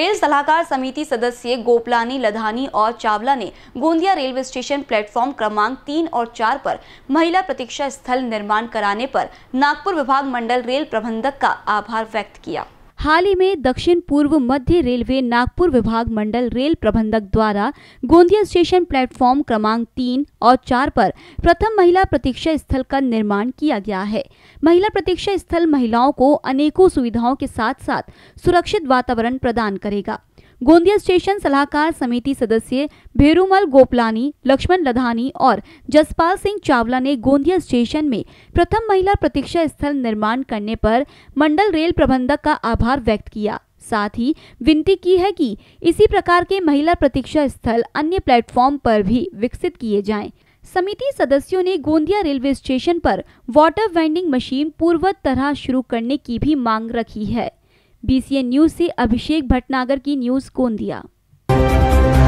Rail सलाहकार समिति सदस्य गोपलानी लधानी और चावला ने गोंदिया रेलवे स्टेशन प्लेटफॉर्म क्रमांक तीन और चार पर महिला प्रतीक्षा स्थल निर्माण कराने पर नागपुर विभाग मंडल रेल प्रबंधक का आभार व्यक्त किया हाल ही में दक्षिण पूर्व मध्य रेलवे नागपुर विभाग मंडल रेल प्रबंधक द्वारा गोंदिया स्टेशन प्लेटफॉर्म क्रमांक तीन और चार पर प्रथम महिला प्रतीक्षा स्थल का निर्माण किया गया है महिला प्रतीक्षा स्थल महिलाओं को अनेकों सुविधाओं के साथ साथ सुरक्षित वातावरण प्रदान करेगा गोंदिया स्टेशन सलाहकार समिति सदस्य भेरूमल गोपलानी लक्ष्मण लधानी और जसपाल सिंह चावला ने गोंदिया स्टेशन में प्रथम महिला प्रतीक्षा स्थल निर्माण करने पर मंडल रेल प्रबंधक का आभार व्यक्त किया साथ ही विनती की है कि इसी प्रकार के महिला प्रतीक्षा स्थल अन्य प्लेटफॉर्म पर भी विकसित किए जाएं। समिति सदस्यों ने गोंदिया रेलवे स्टेशन पर वाटर वेंडिंग मशीन पूर्वत तरह शुरू करने की भी मांग रखी है बीसीएन न्यूज से अभिषेक भटनागर की न्यूज कौन दिया